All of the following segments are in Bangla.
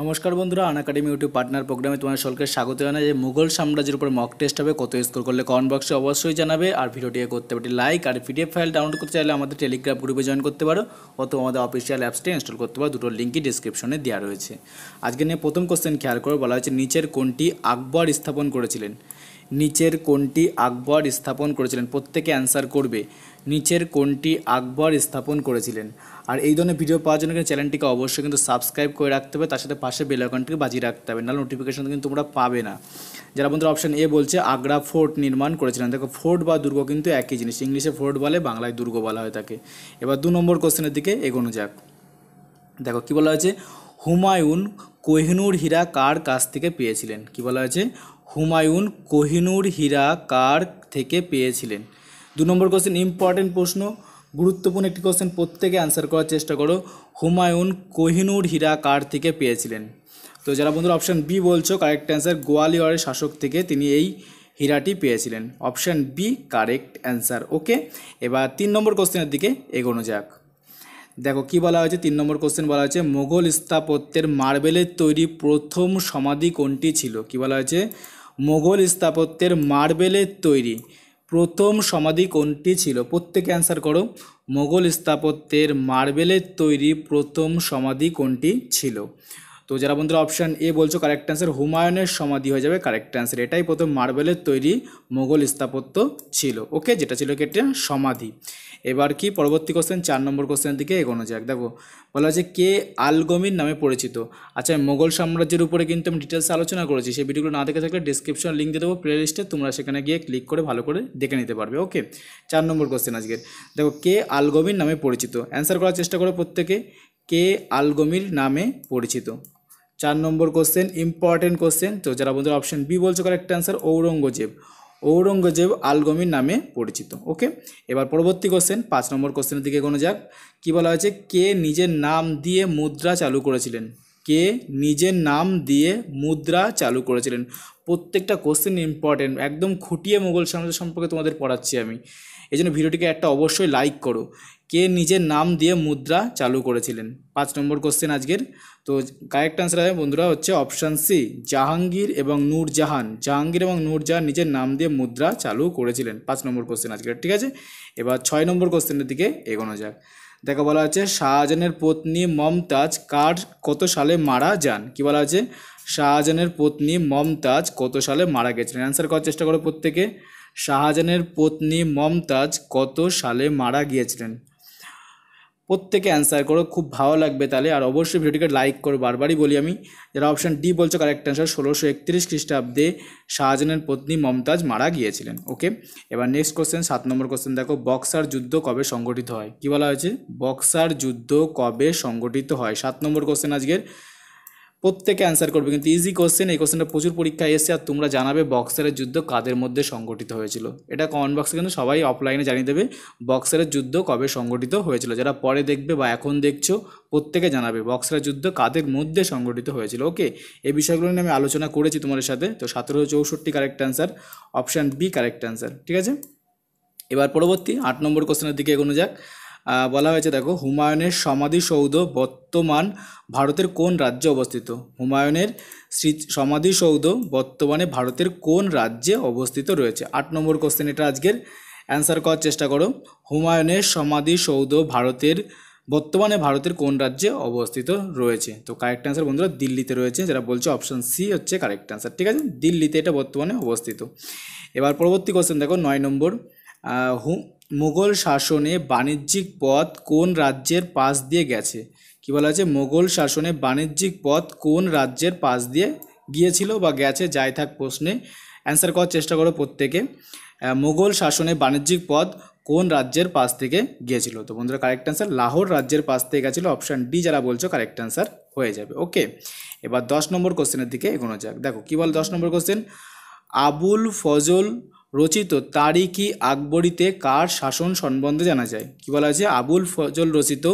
নমস্কার বন্ধুরা আন একাডেমি ইউটিউব পার্টনার প্রোগ্রামে তোমার সকলকে স্বাগত জানাই যে মুঘল সাম্রাজ্যের উপর মক টেস্ট হবে কত স্কোর করলে কমেন্ট বক্সে অবশ্যই জানাবে আর ভিডিওটি করতে পারি লাইক আর পিডিএফ ফাইল ডাউনলোড করতে চাইলে আমাদের টেলিগ্রাম গ্রুপে জয়েন করতে পারো অথবা আমাদের অফিসিয়াল অ্যাপসটি ইনস্টল করতে পারো দুটো লিঙ্কই ডিসক্রিপশনে দেওয়া রয়েছে আজকে নিয়ে প্রথম কোশ্চেন খেয়াল করে বলা হয়েছে নিচের কোনটি আকবর স্থাপন করেছিলেন নিচের কোনটি আকবর স্থাপন করেছিলেন প্রত্যেকে অ্যান্সার করবে নিচের কোনটি আকবর স্থাপন করেছিলেন আর এই ধরনের ভিডিও পাওয়ার জন্য কিন্তু চ্যানেলটিকে অবশ্যই কিন্তু সাবস্ক্রাইব করে রাখতে হবে তার সাথে পাশে বেল আইকনটিকে বাজিয়ে রাখতে হবে নাহলে নোটিফিকেশন কিন্তু তোমরা পাবে না যারা বন্ধুরা অপশান এ বলছে আগ্রা ফোর্ট নির্মাণ করেছিলেন দেখো ফোর্ট বা দুর্গ কিন্তু একই জিনিস ইংলিশে ফোর্ট বলে বাংলায় দুর্গ বলা হয় তাকে এবার দু নম্বর কোশ্চেনের দিকে এগোনো যাক দেখো কি বলা হয়েছে হুমায়ুন কোহিনুর হীরা কার কাছ থেকে পেয়েছিলেন কি বলা হয়েছে হুমায়ুন কোহিনুর হীরা কার থেকে পেয়েছিলেন দু নম্বর কোশ্চেন ইম্পর্টেন্ট প্রশ্ন গুরুত্বপূর্ণ একটি কোশ্চেন প্রত্যেকে অ্যান্সার করার চেষ্টা করো হুমায়ুন কোহিনুর হীরা কার থেকে পেয়েছিলেন তো যারা বন্ধুরা অপশান বি বলছো কারেক্ট অ্যান্সার গোয়ালিয়রের শাসক থেকে তিনি এই হীরাটি পেয়েছিলেন option B correct answer okay এবার তিন নম্বর কোশ্চেনের দিকে এগোনো যাক দেখো কি বলা হয়েছে তিন নম্বর কোশ্চেন বলা হয়েছে মোগল স্থাপত্যের মার্বেলের তৈরি প্রথম সমাধি কোনটি ছিল কি বলা হয়েছে মোগল স্থাপত্যের মার্বেলের তৈরি প্রথম সমাধি কোনটি ছিল প্রত্যেকে অ্যান্সার করো মোগল স্থাপত্যের মার্বেলের তৈরি প্রথম সমাধি কোনটি ছিল তো যারা বন্ধুরা অপশান এ বলছো কারেক্ট অ্যান্সার হুমায়ুনের সমাধি হয়ে যাবে কারেক্ট অ্যান্সার এটাই প্রথম মার্বেলের তৈরি মোগল স্থাপত্য ছিল ওকে যেটা ছিল কেটে সমাধি এবার কি পরবর্তী কোশ্চেন চার নম্বর কোশ্চেনের দিকে এগোনো যাক দেখো বলা হয়েছে কে আলগমির নামে পরিচিত আচ্ছা মোগল সাম্রাজ্যের উপরে কিন্তু আমি ডিটেলসে আলোচনা করেছি সেই ভিডিওগুলো না দেখে থাকলে ডিসক্রিপশন লিঙ্ক দিয়ে দেবো প্লে লিস্টে তোমরা সেখানে গিয়ে ক্লিক করে ভালো করে দেখে নিতে পারবে ওকে চার নম্বর কোশ্চেন আজকের দেখো কে আলগমির নামে পরিচিত অ্যান্সার করার চেষ্টা করো প্রত্যেকে কে আলগমির নামে পরিচিত চার নম্বর কোশ্চেন ইম্পর্টেন্ট কোশ্চেন তো যারা বন্ধুরা অপশন বি বলছো কারেক্ট অ্যান্সার ঔরঙ্গজেব ঔরঙ্গজেব আলগমির নামে পরিচিত ওকে এবার পরবর্তী কোশ্চেন পাঁচ নম্বর কোশ্চেনের দিকে কোনো যাক কি বলা হয়েছে কে নিজের নাম দিয়ে মুদ্রা চালু করেছিলেন কে নিজের নাম দিয়ে মুদ্রা চালু করেছিলেন প্রত্যেকটা কোশ্চেন ইম্পর্টেন্ট একদম খুঁটিয়ে মোগল সাম্রাজ্য সম্পর্কে তোমাদের পড়াচ্ছি আমি এই জন্য ভিডিওটিকে একটা অবশ্যই লাইক করো কে নিজের নাম দিয়ে মুদ্রা চালু করেছিলেন পাঁচ নম্বর কোশ্চেন আজকের তো কারেক্ট আনসার হবে বন্ধুরা হচ্ছে অপশান সি জাহাঙ্গীর এবং নূরজাহান জাহাঙ্গীর এবং নূরজাহান নিজের নাম দিয়ে মুদ্রা চালু করেছিলেন পাঁচ নম্বর কোশ্চেন আজকের ঠিক আছে এবার ছয় নম্বর কোশ্চেনের দিকে এগোনো যাক দেখো বলা হচ্ছে শাহজাহানের পত্নী মমতাজ কার কত সালে মারা যান কি বলা হচ্ছে শাহজাহানের পত্নী মমতাজ কত সালে মারা গেছিলেন অ্যান্সার করার চেষ্টা করো প্রত্যেকে শাহজাহানের পত্নী মমতাজ কত সালে মারা গিয়েছিলেন প্রত্যেকে অ্যান্সার করো খুব ভালো লাগবে তাহলে আর অবশ্যই ভিডিওটিকে লাইক করো বারবারই বলি আমি যারা অপশান ডি বলছো কারেক্ট অ্যান্সার ষোলোশো একত্রিশ খ্রিস্টাব্দে শাহজাহানের পত্নী মমতাজ মারা গিয়েছিলেন ওকে এবার নেক্সট কোশ্চেন সাত নম্বর কোশ্চেন দেখো বক্সার যুদ্ধ কবে সংগঠিত হয় কি বলা হয়েছে বক্সার যুদ্ধ কবে সংগঠিত হয় সাত নম্বর কোশ্চেন আজকের প্রত্যেকে অ্যান্সার করবে কিন্তু ইজি কোশ্চেন এই কোশ্চেনটা প্রচুর পরীক্ষা এসে আর তোমরা জানাবে বক্সারের যুদ্ধ কাদের মধ্যে সংগঠিত হয়েছিল এটা কমেন্ট বক্সে কিন্তু সবাই অফলাইনে জানিয়ে দেবে বক্সারের যুদ্ধ কবে সংগঠিত হয়েছিল যারা পরে দেখবে বা এখন দেখছো প্রত্যেকে জানাবে বক্সারের যুদ্ধ কাদের মধ্যে সংগঠিত হয়েছিল ওকে এই বিষয়গুলো নিয়ে আমি আলোচনা করেছি তোমাদের সাথে তো সতেরোশো চৌষট্টি correct answer option B correct answer ঠিক আছে এবার পরবর্তী আট নম্বর কোশ্চেনের দিকে এগোনো যাক বলা হয়েছে দেখো হুমায়ুনের সমাধিসৌধ বর্তমান ভারতের কোন রাজ্যে অবস্থিত হুমায়ুনের সমাধিসৌধ বর্তমানে ভারতের কোন রাজ্যে অবস্থিত রয়েছে আট নম্বর কোশ্চেন এটা আজকের অ্যান্সার করার চেষ্টা করো হুমায়ুনের সমাধিসৌধ ভারতের বর্তমানে ভারতের কোন রাজ্যে অবস্থিত রয়েছে তো কারেক্ট অ্যান্সার বন্ধুরা দিল্লিতে রয়েছে যারা বলছে অপশান সি হচ্ছে কারেক্ট অ্যান্সার ঠিক আছে দিল্লিতে এটা বর্তমানে অবস্থিত এবার পরবর্তী কোশ্চেন দেখো নয় নম্বর হু মোগল শাসনে বাণিজ্যিক পথ কোন রাজ্যের পাশ দিয়ে গেছে কী বলা আছে মোগল শাসনে বাণিজ্যিক পথ কোন রাজ্যের পাশ দিয়ে গিয়েছিল বা গেছে যাই থাক প্রশ্নে অ্যান্সার করার চেষ্টা করো প্রত্যেকে মুঘল শাসনে বাণিজ্যিক পথ কোন রাজ্যের পাশ থেকে গিয়েছিল তো বন্ধুরা কারেক্ট অ্যান্সার লাহোর রাজ্যের পাশ থেকে গেছিলো অপশান ডি যারা বলছো কারেক্ট অ্যান্সার হয়ে যাবে ওকে এবার দশ নম্বর কোশ্চেনের দিকে এগোনো যাক দেখো কি বল দশ নম্বর কোশ্চেন আবুল ফজল রচিত তারিখি আকবরীতে কার শাসন সম্বন্ধে জানা যায় কী বলা হয়েছে আবুল ফজল রচিত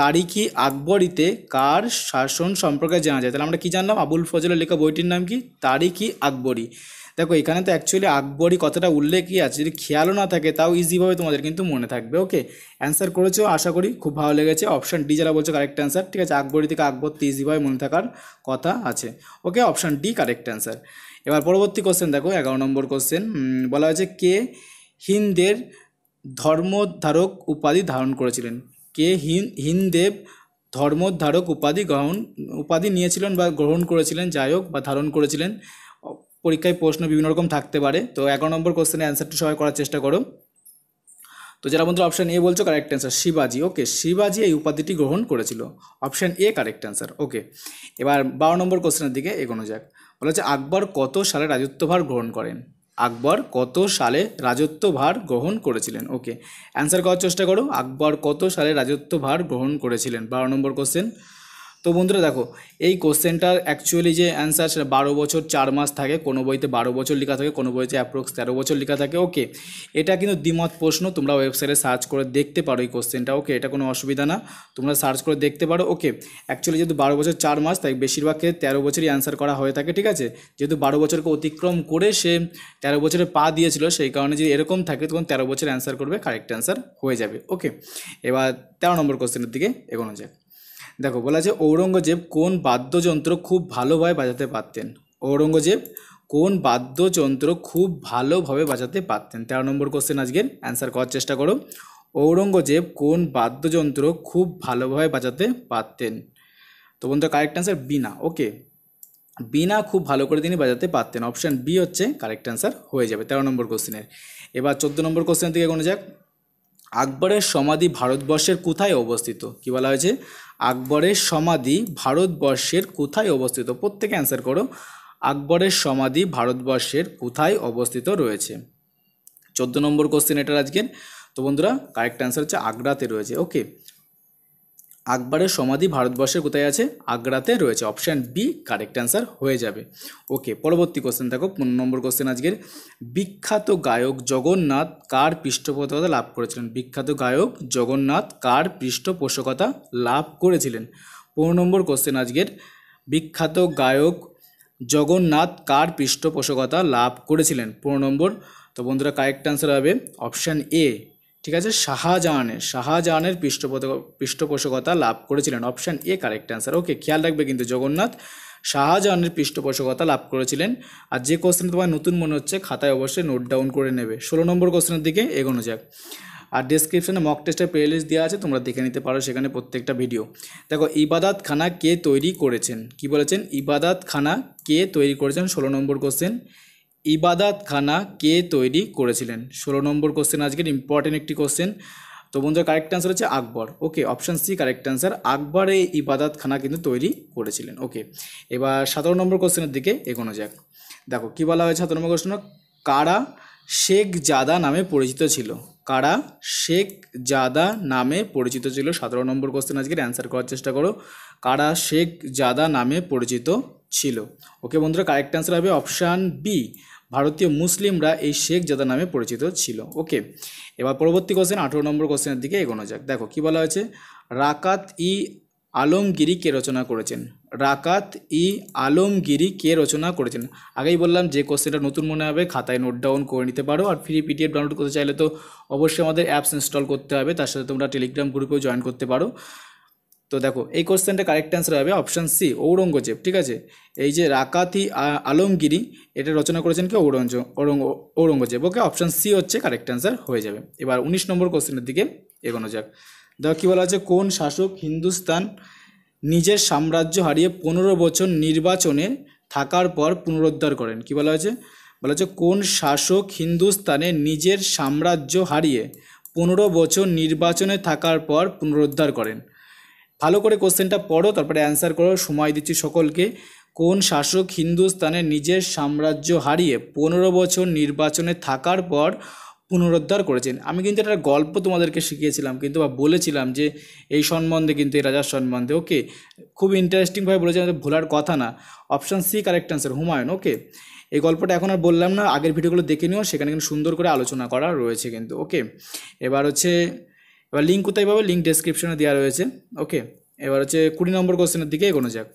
তারিখি আকবরীতে কার শাসন সম্পর্কে জানা যায় তাহলে আমরা কি জানলাম আবুল ফজলের লেখা বইটির নাম কি তারিখি আকবরী দেখো এখানে তো অ্যাকচুয়ালি আকবরই কথাটা উল্লেখই আছে যদি খেয়ালও না থাকে তাও ইজিভাবে তোমাদের কিন্তু মনে থাকবে ওকে অ্যান্সার করেছো আশা করি খুব ভালো লেগেছে অপশান ডি যারা বলছো কারেক্ট অ্যান্সার ঠিক আছে আকবরি থেকে আকবর তো ইজিভাবে মনে থাকার কথা আছে okay option D correct answer এবার পরবর্তী কোশ্চেন দেখো এগারো নম্বর কোশ্চেন বলা হয়েছে কে হিন্দের ধর্মধারক উপাধি ধারণ করেছিলেন কে হিন হিনদেব ধর্মধারক উপাধি গ্রহণ উপাধি নিয়েছিলেন বা গ্রহণ করেছিলেন যাই হোক বা ধারণ করেছিলেন পরীক্ষায় প্রশ্ন বিভিন্ন রকম থাকতে পারে তো এগারো নম্বর কোশ্চেনের অ্যান্সারটি সবাই করার চেষ্টা করো তো যারা বন্ধুরা অপশান এ বলছো কারেক্ট অ্যান্সার শিবাজি ওকে শিবাজি এই উপাধিটি গ্রহণ করেছিল option A correct answer okay এবার বারো নম্বর কোশ্চেনের দিকে এগোনো যাক বলা হচ্ছে আকবর কত সালে রাজত্বভার গ্রহণ করেন আকবর কত সালে রাজত্বভার গ্রহণ করেছিলেন ওকে অ্যান্সার করার চেষ্টা করো আকবর কত সালে রাজত্বভার গ্রহণ করেছিলেন বারো নম্বর কোশ্চেন তো বন্ধুরা দেখো এই কোশ্চেনটার অ্যাকচুয়ালি যে অ্যান্সার সেটা বারো বছর চার মাস থাকে কোনো বইতে বারো বছর লেখা থাকে কোনো বইতে অ্যাপ্রক্স তেরো বছর লেখা থাকে ওকে এটা কিন্তু দ্বিমত প্রশ্ন তোমরা ওয়েবসাইটে সার্চ করে দেখতে পারো এই কোশ্চেনটা ওকে এটা কোনো অসুবিধা না তোমরা সার্চ করে দেখতে পারো ওকে অ্যাকচুয়ালি যেহেতু বারো বছর চার মাস তাই বেশিরভাগ ক্ষেত্রে তেরো বছরই অ্যান্সার করা হয়ে থাকে ঠিক আছে যেহেতু বারো বছরকে অতিক্রম করে সে তেরো বছরে পা দিয়েছিল সেই কারণে যদি এরকম থাকে তখন তেরো বছর অ্যান্সার করবে কারেক্ট অ্যান্সার হয়ে যাবে ওকে এবার তেরো নম্বর কোশ্চেনের দিকে এগোনো যায় দেখো বলা আছে ঔরঙ্গজেব কোন বাদ্যযন্ত্র খুব ভালোভাবে বাজাতে পারতেন ঔরঙ্গজেব কোন বাদ্যযন্ত্র খুব ভালোভাবে বাজাতে পারতেন তেরো নম্বর কোশ্চেন আজকের অ্যান্সার করার চেষ্টা করো ঔরঙ্গজেব কোন বাদ্যযন্ত্র খুব ভালোভাবে বাজাতে পারতেন তো বন্ধুরা কারেক্ট অ্যান্সার বিনা ওকে বিনা খুব ভালো করে তিনি বাজাতে পারতেন অপশান বি হচ্ছে কারেক্ট অ্যান্সার হয়ে যাবে তেরো নম্বর কোশ্চেনের এবার চোদ্দো নম্বর কোশ্চেন থেকে কোনো যাক আকবরের সমাধি ভারতবর্ষের কোথায় অবস্থিত কি বলা হয়েছে আকবরের সমাধি ভারতবর্ষের কোথায় অবস্থিত প্রত্যেকে অ্যান্সার করো আকবরের সমাধি ভারতবর্ষের কোথায় অবস্থিত রয়েছে চোদ্দো নম্বর কোশ্চেন এটার আজকের তো বন্ধুরা কারেক্ট অ্যান্সার হচ্ছে আগ্রাতে রয়েছে ওকে আকবরের সমাধি ভারতবর্ষের কোথায় আছে আগ্রাতে রয়েছে অপশান বি কারেক্ট অ্যান্সার হয়ে যাবে ওকে পরবর্তী কোশ্চেন দেখো পনেরো নম্বর কোশ্চেন আজকের বিখ্যাত গায়ক জগন্নাথ কার পৃষ্ঠপোষকতা লাভ করেছিলেন বিখ্যাত গায়ক জগন্নাথ কার পৃষ্ঠপোষকতা লাভ করেছিলেন পনেরো নম্বর কোশ্চেন আজকের বিখ্যাত গায়ক জগন্নাথ কার পৃষ্ঠপোষকতা লাভ করেছিলেন পনেরো নম্বর তো বন্ধুরা কারেক্ট অ্যান্সার হবে অপশান এ ঠিক আছে শাহজাহানের শাহজাহানের পৃষ্ঠপোষক পৃষ্ঠপোষকতা লাভ করেছিলেন option A correct answer okay খেয়াল রাখবে কিন্তু জগন্নাথ শাহজাহানের পৃষ্ঠপোষকতা লাভ করেছিলেন আর যে কোশ্চেন তোমার নতুন মনে হচ্ছে খাতায় অবশ্যই নোট ডাউন করে নেবে ষোলো নম্বর কোশ্চেনের দিকে এগোনো যাক আর ডিসক্রিপশানে মক টেস্টের প্লেলিস্ট দেওয়া আছে তোমরা দেখে নিতে পারো সেখানে প্রত্যেকটা ভিডিও দেখো ইবাদাত খানা কে তৈরি করেছেন কি বলেছেন ইবাদাত খানা কে তৈরি করেছেন ষোলো নম্বর কোশ্চেন ইবাদাত খানা কে তৈরি করেছিলেন ষোলো নম্বর কোশ্চেন আজকের ইম্পর্টেন্ট একটি কোশ্চেন তো বন্ধুরা কারেক্ট অ্যান্সার হচ্ছে Akbar okay option C correct answer Akbar এই খানা কিন্তু তৈরি করেছিলেন ওকে এবার সতেরো নম্বর কোশ্চেনের দিকে এগোনো যাক দেখো কী বলা হয়েছে সতেরো নম্বর কোশ্চেন কারা শেখ জাদা নামে পরিচিত ছিল কারা শেখ জাদা নামে পরিচিত ছিল সতেরো নম্বর কোশ্চেন আজকের অ্যান্সার করার চেষ্টা করো কারা শেখ জাদা নামে পরিচিত ছিল ওকে বন্ধুরা কারেক্ট অ্যান্সার হবে অপশান বি ভারতীয় মুসলিমরা এই শেখ জাদা নামে পরিচিত ছিল ওকে এবার পরবর্তী কোশ্চেন আঠেরো নম্বর কোশ্চেনের দিকে এগোনো যাক দেখো কি বলা হয়েছে রাকাত ই আলমগিরি কে রচনা করেছেন রাকাত ই আলমগিরি কে রচনা করেছেন আগেই বললাম যে কোশ্চেনটা নতুন মনে হবে খাতায় নোট ডাউন করে নিতে পারো আর ফ্রি পিডিএফ ডাউনলোড করতে চাইলে তো অবশ্যই আমাদের অ্যাপস ইনস্টল করতে হবে তার সাথে তোমরা টেলিগ্রাম গ্রুপেও জয়েন করতে পারো তো দেখো এই কোশ্চেনটা কারেক্ট অ্যান্সার হবে অপশান সি ঔরঙ্গজেব ঠিক আছে এই যে রাকাতি আলমগিরি এটা রচনা করেছেন কি ঔরঞ্জ Aurang Aurangzeb okay option C হচ্ছে কারেক্ট অ্যান্সার হয়ে যাবে এবার উনিশ নম্বর কোশ্চেনের দিকে এগোনো যাক দেখো কী বলা হচ্ছে কোন শাসক হিন্দুস্তান নিজের সাম্রাজ্য হারিয়ে পনেরো বছর নির্বাচনে থাকার পর পুনরুদ্ধার করেন কি বলা হয়েছে বলা হচ্ছে কোন শাসক হিন্দুস্তানে নিজের সাম্রাজ্য হারিয়ে পনেরো বছর নির্বাচনে থাকার পর পুনরুদ্ধার করেন ভালো করে কোশ্চেনটা পড়ো তারপরে অ্যান্সার করো সময় দিচ্ছি সকলকে কোন শাসক হিন্দুস্তানে নিজের সাম্রাজ্য হারিয়ে পনেরো বছর নির্বাচনে থাকার পর পুনরুদ্ধার করেছেন আমি কিন্তু একটা গল্প তোমাদেরকে শিখিয়েছিলাম কিন্তু বা বলেছিলাম যে এই সম্বন্ধে কিন্তু এই রাজার সম্বন্ধে ওকে খুব ইন্টারেস্টিংভাবে বলেছেন ভোলার কথা না option C correct answer Humayun okay এই গল্পটা এখন আর বললাম না আগের ভিডিওগুলো দেখে নিও সেখানে কিন্তু সুন্দর করে আলোচনা করা রয়েছে কিন্তু ওকে এবার হচ্ছে এবার লিঙ্ক কোথায় পাবে লিঙ্ক ডেসক্রিপশনে দেওয়া রয়েছে ওকে এবার হচ্ছে কুড়ি নম্বর কোশ্চেনের দিকে এগোনো যাক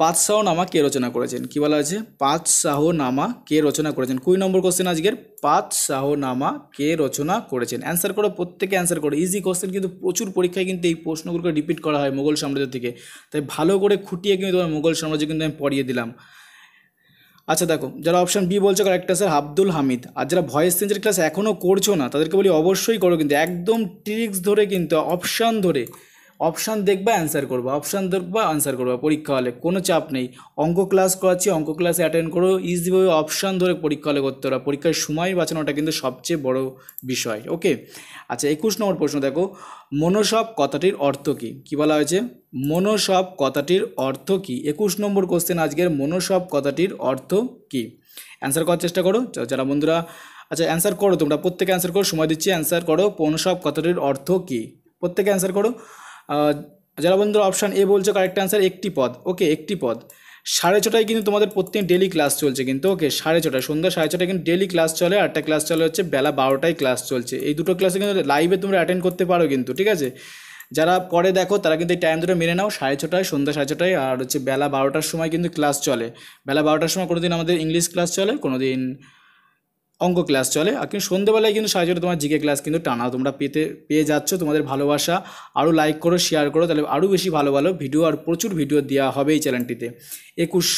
পাঁচ শাহ নামা কে রচনা করেছেন কি বলা হয়েছে পাঁচ শাহ নামা কে রচনা করেছেন কুড়ি নম্বর কোশ্চেন আজকের পাঁচ শাহ নামা কে রচনা করেছেন অ্যান্সার করো প্রত্যেকে অ্যান্সার করো ইজি কোশ্চেন কিন্তু প্রচুর পরীক্ষায় কিন্তু এই প্রশ্নগুলোকে রিপিট করা হয় মোগল সাম্রাজ্য থেকে তাই ভালো করে খুঁটিয়ে কিন্তু মোগল সাম্রাজ্য কিন্তু আমি পড়িয়ে দিলাম আচ্ছা দেখো যারা অপশান বি বলছে কারেক্ট আনসার আব্দুল হামিদ আর যারা ভয়েস চেঞ্জের ক্লাস এখনও করছো না তাদেরকে বলি অবশ্যই করো কিন্তু একদম ট্রিক্স ধরে কিন্তু অপশান ধরে অপশান দেখবা অ্যান্সার করবা অপশান দেখবা অ্যান্সার করবা পরীক্ষা হলে কোনো চাপ নেই অঙ্ক ক্লাস করাচ্ছি অঙ্ক ক্লাসে অ্যাটেন্ড করো ইজিভাবে অপশান ধরে পরীক্ষা হলে করতে পারবা পরীক্ষার সময় বাঁচানোটা কিন্তু সবচেয়ে বড় বিষয় ওকে আচ্ছা একুশ নম্বর প্রশ্ন দেখো মনসব কথাটির অর্থ কী কী বলা হয়েছে মনসব কথাটির অর্থ কী একুশ নম্বর কোশ্চেন আজকের মনসব কথাটির অর্থ কী অ্যান্সার করার চেষ্টা করো যারা বন্ধুরা আচ্ছা অ্যান্সার করো তোমরা প্রত্যেকে অ্যান্সার করো সময় দিচ্ছি অ্যান্সার করো মনসব কথাটির অর্থ কী প্রত্যেকে অ্যান্সার করো জলবন্ধুর অপশান এ বলছে কারেক্ট অ্যান্সার একটি পদ ওকে একটি পদ সাড়ে ছটায় কিন্তু তোমাদের প্রত্যেক ডেলি ক্লাস চলছে কিন্তু ওকে সাড়ে ছটায় সন্ধ্যা সাড়ে ছটায় কিন্তু ডেলি ক্লাস চলে আটটা ক্লাস চলে হচ্ছে বেলা বারোটায় ক্লাস চলছে এই দুটো ক্লাসে কিন্তু লাইভে তোমরা অ্যাটেন্ড করতে পারো কিন্তু ঠিক আছে যারা পরে দেখো তারা কিন্তু এই টাইম দুটো মেনে নাও সাড়ে ছটায় সন্ধ্যা সাড়ে ছটায় আর হচ্ছে বেলা বারোটার সময় কিন্তু ক্লাস চলে বেলা বারোটার সময় কোনো দিন আমাদের ইংলিশ ক্লাস চলে কোনো দিন অঙ্ক ক্লাস চলে আর কিন্তু সন্ধেবেলায় কিন্তু সাহায্য করে তোমার জিকে ক্লাস কিন্তু টানা তোমরা পেতে পেয়ে যাচ্ছ তোমাদের ভালোবাসা আরও লাইক করো শেয়ার করো তাহলে আরও বেশি ভালো ভালো ভিডিও আর প্রচুর ভিডিও দেওয়া হবে এই চ্যানেলটিতে একুশ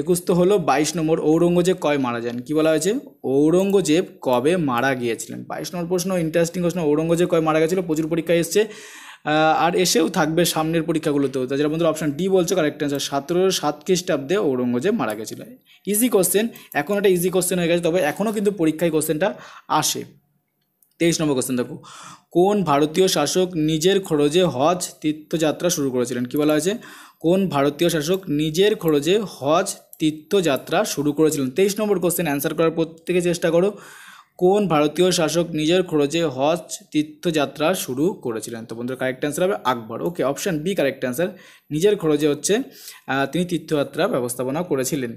একুশ তো হলো বাইশ নম্বর ঔরঙ্গজেব কবে মারা যান কি বলা হয়েছে ঔরঙ্গজেব কবে মারা গিয়েছিলেন বাইশ নম্বর প্রশ্ন ইন্টারেস্টিং প্রশ্ন ঔরঙ্গজেব কবে মারা গেছিলো প্রচুর পরীক্ষায় এসছে আর এসেও থাকবে সামনের পরীক্ষাগুলোতেও তাছাড়া বন্ধুরা অপশান ডি বলছে কারেক্ট অ্যান্সার সতেরোশো সাত খ্রিস্টাব্দে ঔরঙ্গজেব মারা গেছিল ইজি কোশ্চেন এখন একটা ইজি কোশ্চেন হয়ে গেছে তবে এখনও কিন্তু পরীক্ষায় কোশ্চেনটা আসে তেইশ নম্বর কোশ্চেন দেখো কোন ভারতীয় শাসক নিজের খরচে হজ তীর্থযাত্রা শুরু করেছিলেন কি বলা হয়েছে কোন ভারতীয় শাসক নিজের খরচে হজ তীর্থযাত্রা শুরু করেছিলেন তেইশ নম্বর কোশ্চেন অ্যান্সার করার প্রত্যেকে চেষ্টা করো কোন ভারতীয় শাসক নিজের খরচে হজ তীর্থযাত্রা শুরু করেছিলেন তো বন্ধুরা কারেক্ট অ্যান্সার হবে Akbar okay option B correct answer নিজের খরচে হচ্ছে তিনি তীর্থযাত্রা ব্যবস্থাপনা করেছিলেন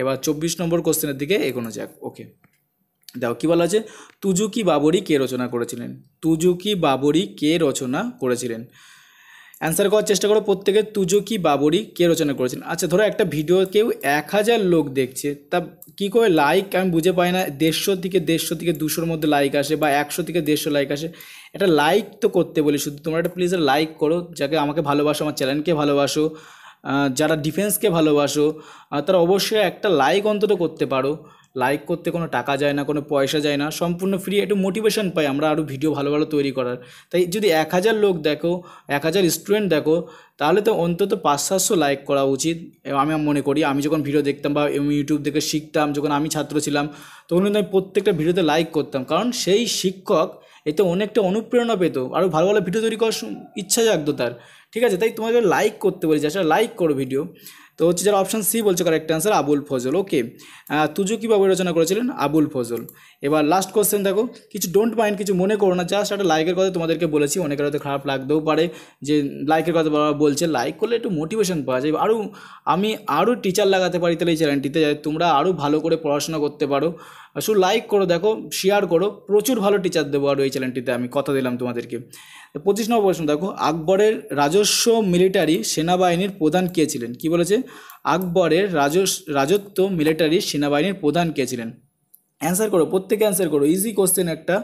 এবার চব্বিশ নম্বর কোশ্চেনের দিকে এগোনো যাক ওকে দেখো কী বলা আছে তুজুকি বাবরি কে রচনা করেছিলেন তুজুকি বাবরি কে রচনা করেছিলেন অ্যান্সার করার চেষ্টা করো প্রত্যেকে কি বাবরি কে রচনা করেছেন আচ্ছা ধরো একটা ভিডিও কেউ এক হাজার লোক দেখছে তা কী করে লাইক আমি বুঝে পাই না দেড়শো থেকে দেড়শো থেকে দুশোর মধ্যে লাইক আসে বা একশো থেকে দেড়শো লাইক আসে একটা লাইক তো করতে বলি শুধু তোমরা একটা প্লিজ লাইক করো যাকে আমাকে ভালোবাসো আমার চ্যানেলকে ভালোবাসো যারা ডিফেন্সকে ভালোবাসো তারা অবশ্যই একটা লাইক অন্তত করতে পারো লাইক করতে কোনো টাকা যায় না কোনো পয়সা যায় না সম্পূর্ণ ফ্রি একটু মোটিভেশন পাই আমরা আরও ভিডিও ভালো ভালো তৈরি করার তাই যদি এক হাজার লোক দেখো এক হাজার স্টুডেন্ট দেখো তাহলে তো অন্তত পাঁচ সাতশো লাইক করা উচিত আমি মনে করি আমি যখন ভিডিও দেখতাম বা ইউটিউব থেকে শিখতাম যখন আমি ছাত্র ছিলাম তখন কিন্তু আমি প্রত্যেকটা ভিডিওতে লাইক করতাম কারণ সেই শিক্ষক এতে অনেকটা অনুপ্রেরণা পেত আরও ভালো ভালো ভিডিও তৈরি করার ইচ্ছা জাগতো তার ঠিক আছে তাই তোমাকে লাইক করতে বলি আসলে লাইক করো ভিডিও তো হচ্ছে যারা অপশান সি বলছে correct answer Abul Fazl okay তুজু কীভাবে রচনা করেছিলেন আবুল ফজল এবার লাস্ট কোশ্চেন দেখো কিছু ডোন্ট মাইন্ড কিছু মনে করো না জাস্ট একটা লাইকের কথা তোমাদেরকে বলেছি অনেকের হয়তো খারাপ লাগতেও পারে যে লাইকের কথা বাবা বলছে লাইক করলে একটু মোটিভেশন পাওয়া যায় আরও আমি আরও টিচার লাগাতে পারি তাহলে এই চ্যানেলটিতে তোমরা আরও ভালো করে পড়াশোনা করতে পারো আর শুধু লাইক করো দেখো শেয়ার করো প্রচুর ভালো টিচার দেবো আর ওই চ্যানেলটিতে আমি কথা দিলাম তোমাদেরকে পঁচিশ নম্বর প্রশ্ন দেখো আকবরের রাজস্ব মিলিটারি সেনাবাহিনীর প্রধান কে ছিলেন কি বলেছে আকবরের রাজত্ব মিলিটারি সেনাবাহিনীর প্রধান কে ছিলেন অ্যান্সার করো প্রত্যেকে অ্যান্সার করো ইজি কোশ্চেন একটা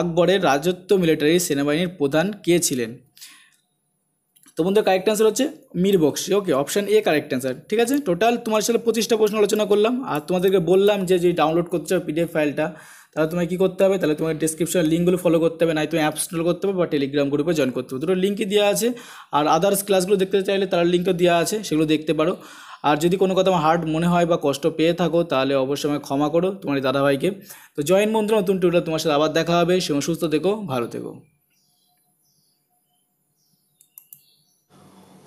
আকবরের রাজত্ব মিলিটারি সেনাবাহিনীর প্রধান কে ছিলেন তো বন্ধু কারেক্ট অ্যান্সার হচ্ছে Mir Bakshi okay option A correct answer ঠিক আছে টোটাল তোমার সাথে পঁচিশটা প্রশ্ন আলোচনা করলাম আর তোমাদেরকে বললাম যে যদি ডাউনলোড করতে চাও পিডিএফ ফাইলটা তাহলে তোমায় কী করতে হবে তাহলে তোমার ডিসক্রিপশনের লিঙ্কগুলো ফলো করতে হবে নাই তুমি অ্যাপস ডাউনলোড করতে হবে বা টেলিগ্রাম গ্রুপে জয়েন করতে হবে দুটো লিঙ্কই দেওয়া আছে আর আদার্স ক্লাসগুলো দেখতে চাইলে তার লিঙ্কও দেওয়া আছে সেগুলো দেখতে পারো আর যদি কোনো কথা আমার হার্ড মনে হয় বা কষ্ট পেয়ে থাকো তাহলে অবশ্যই আমায় ক্ষমা করো তোমার দাদাভাইকে তো জয়েন মন্ত্র নতুন টুটা তোমার সাথে আবার দেখা হবে সেও সুস্থ থেকো ভালো থেকো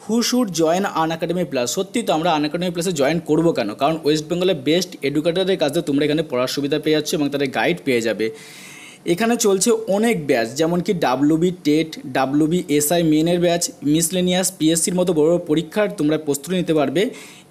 who should join Unacademy plus সত্যি তো আমরা আন একাডেমি প্লাসে জয়েন করবো কেন কারণ ওয়েস্ট বেঙ্গলের বেস্ট এডুকেটারের কাছে তোমরা এখানে পড়ার সুবিধা পেয়ে যাচ্ছ এবং তাদের গাইড পেয়ে যাবে এখানে চলছে অনেক ব্যাচ যেমন কি ডাব্লুবি টেট ডাব্লুবি এসআই মেনের ব্যাচ মিসলেনিয়াস পিএসসির মতো বড় পরীক্ষার তোমরা প্রস্তুতি নিতে পারবে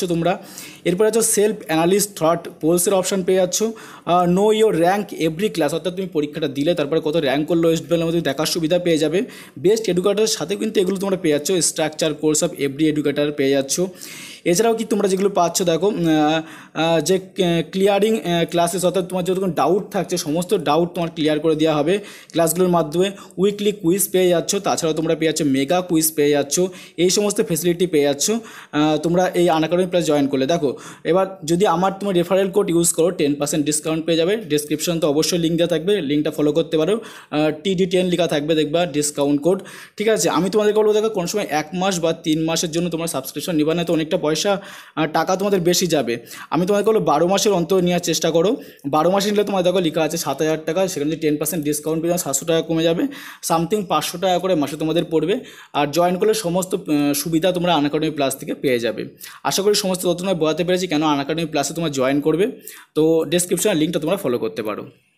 যাচ্ছ তোমরা এরপরে আছো সেলফ অ্যানালিস্ট থট পোলসের অপশান পেয়ে যাচ্ছ know your rank every class অর্থাৎ তুমি পরীক্ষাটা দিলে তারপরে কত র্যাঙ্ক করলো ওয়েস্ট বেঙ্গলের মধ্যে দেখার সুবিধা পেয়ে যাবে বেস্ট এডুকেটারের সাথে কিন্তু এগুলো তোমরা পেয়ে যাচ্ছ structure course of every educator পেয়ে যাচ্ছ এছাড়াও কি তোমরা যেগুলো পাচ্ছ দেখো যে ক্লিয়ারিং ক্লাসেস অর্থাৎ তোমার যতক্ষণ ডাউট থাকছে সমস্ত ডাউট তোমার ক্লিয়ার করে দেওয়া হবে ক্লাসগুলোর মাধ্যমে উইকলি কুইজ পেয়ে যাচ্ছ তাছাড়াও তোমরা পেয়ে যাচ্ছ মেগা কুইজ পেয়ে যাচ্ছ এই সমস্ত ফেসিলিটি পেয়ে যাচ্ছ তোমরা এই আনাকাডেমি প্লাস জয়েন করলে দেখো এবার যদি আমার তোমার রেফারেল কোড ইউজ করো টেন পার্সেন্ট ডিসকাউন্ট পেয়ে যাবে ডিসক্রিপশন তো অবশ্যই লিঙ্ক দেওয়া থাকবে লিঙ্কটা ফলো করতে পারো টিডি টেন লেখা থাকবে দেখবা ডিসকাউন্ট কোড ঠিক আছে আমি তোমাদেরকে বলবো দেখো কোন সময় এক মাস বা তিন মাসের জন্য তোমার সাবস্ক্রিপশন নিবা না তো অনেকটা পয়সা টাকা তোমাদের বেশি যাবে আমি তোমাকে বলো বারো মাসের অন্তর নেওয়ার চেষ্টা করো বারো মাসে নিলে তোমাদের দেখো লেখা আছে সাত হাজার টাকা সেখানে টেন পার্সেন্ট ডিসকাউন্ট পেয়ে সাতশো টাকা কমে যাবে সামথিং পাঁচশো টাকা করে মাসে তোমাদের পড়বে আর জয়েন করলে সমস্ত সুবিধা তোমরা আনাকাডেমি প্লাস থেকে পেয়ে যাবে আশা করি সমস্ত তথ্য বোঝাতে পেরেছি কেন আনাকাডেমি প্লাসে তোমরা জয়েন করবে তো ডিসক্রিপশনের লিঙ্কটা তোমরা ফলো করতে পারো